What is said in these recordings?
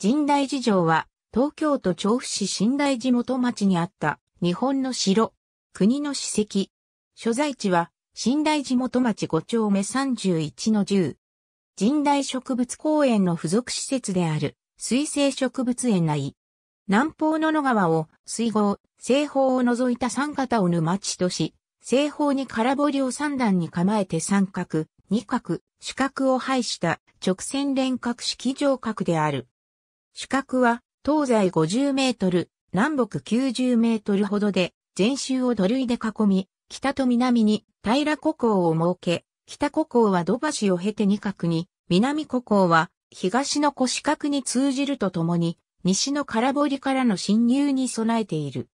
神代寺城は、東京都調布市神代寺元町にあった日本の城、国の史跡。所在地は、神代寺元町五丁目31の10。神代植物公園の付属施設である、水生植物園内。南方の野川を水郷、西方を除いた三方を沼地とし、西方に空堀を三段に構えて三角、二角、四角を配した直線連角式上角である。主角は東西50メートル、南北90メートルほどで、全周を土塁で囲み、北と南に平古港を設け、北古港は土橋を経て二角に、南古港は東の古四角に通じるとともに、西の空堀からの侵入に備えている。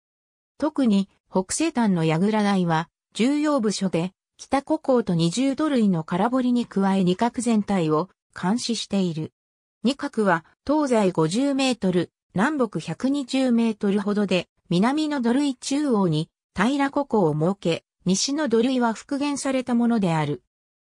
特に北西端の櫓台は重要部署で、北古港と二重土塁の空堀に加え二角全体を監視している。二角は東西50メートル、南北120メートルほどで、南の土塁中央に平湖湖を設け、西の土塁は復元されたものである。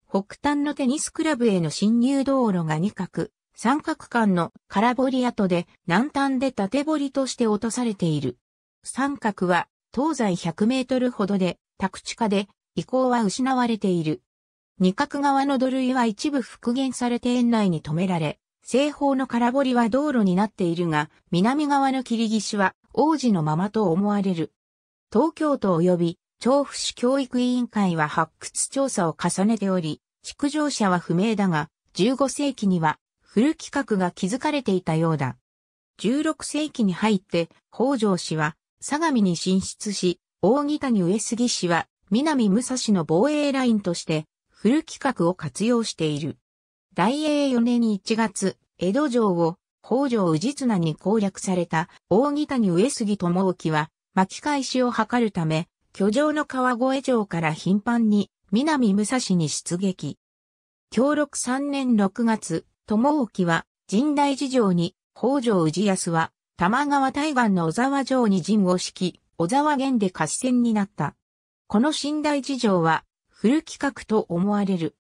北端のテニスクラブへの侵入道路が二角、三角間の空堀跡で南端で縦堀として落とされている。三角は東西100メートルほどで宅地化で遺構は失われている。二角側の土塁は一部復元されて園内に止められ、西方の空堀は道路になっているが、南側の切り岸は王子のままと思われる。東京都及び調布市教育委員会は発掘調査を重ねており、築城者は不明だが、15世紀には古規格が築かれていたようだ。16世紀に入って、北条氏は相模に進出し、大木谷上杉氏は南武蔵の防衛ラインとして、古規格を活用している。大英4年1月、江戸城を北条氏綱に攻略された大木谷上杉智之は巻き返しを図るため、居城の川越城から頻繁に南武蔵に出撃。協力3年6月、智之は神代寺城に北条氏康は玉川対岸の小沢城に陣を敷き、小沢源で合戦になった。この神代寺城は古企画と思われる。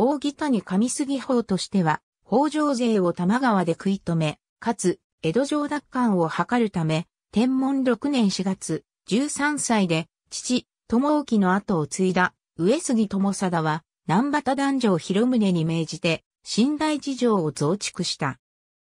大木谷上杉法としては、北条勢を玉川で食い止め、かつ、江戸城奪還を図るため、天文6年4月、13歳で、父、友沖の後を継いだ、上杉友貞は、南畑男女広宗に命じて、新大事情を増築した。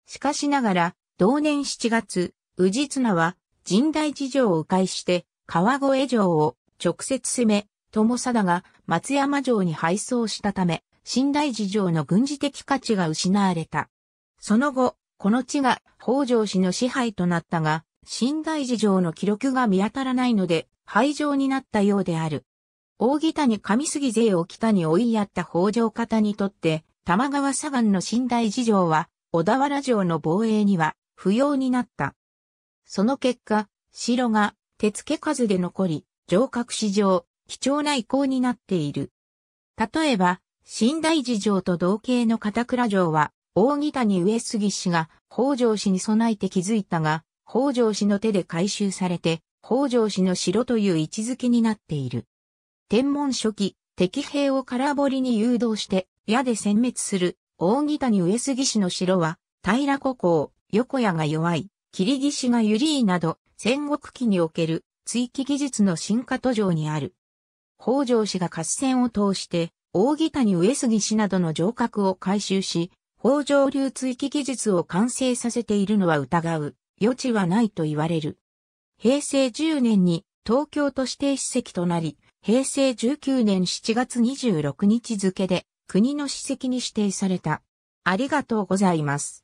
しかしながら、同年7月、宇治綱は、神大事情を迂回して、川越城を直接攻め、友貞が松山城に敗走したため、信頼事情の軍事的価値が失われた。その後、この地が北条氏の支配となったが、信頼事情の記録が見当たらないので、廃城になったようである。扇谷上杉勢を北に追いやった北条方にとって、玉川左岸の信頼事情は、小田原城の防衛には不要になった。その結果、城が手付け数で残り、城郭市場、貴重な遺構になっている。例えば、新大寺城と同型の片倉城は、大木谷上杉氏が北条氏に備えて築いたが、北条氏の手で改修されて、北条氏の城という位置づけになっている。天文初期、敵兵を空堀に誘導して、矢で殲滅する、大木谷上杉氏の城は、平古港、横屋が弱い、霧岸がゆりいなど、戦国期における、追記技術の進化途上にある。北条氏が合戦を通して、大木谷上杉氏などの城郭を改修し、北条流追記技術を完成させているのは疑う、余地はないと言われる。平成10年に東京都指定史跡となり、平成19年7月26日付で国の史跡に指定された。ありがとうございます。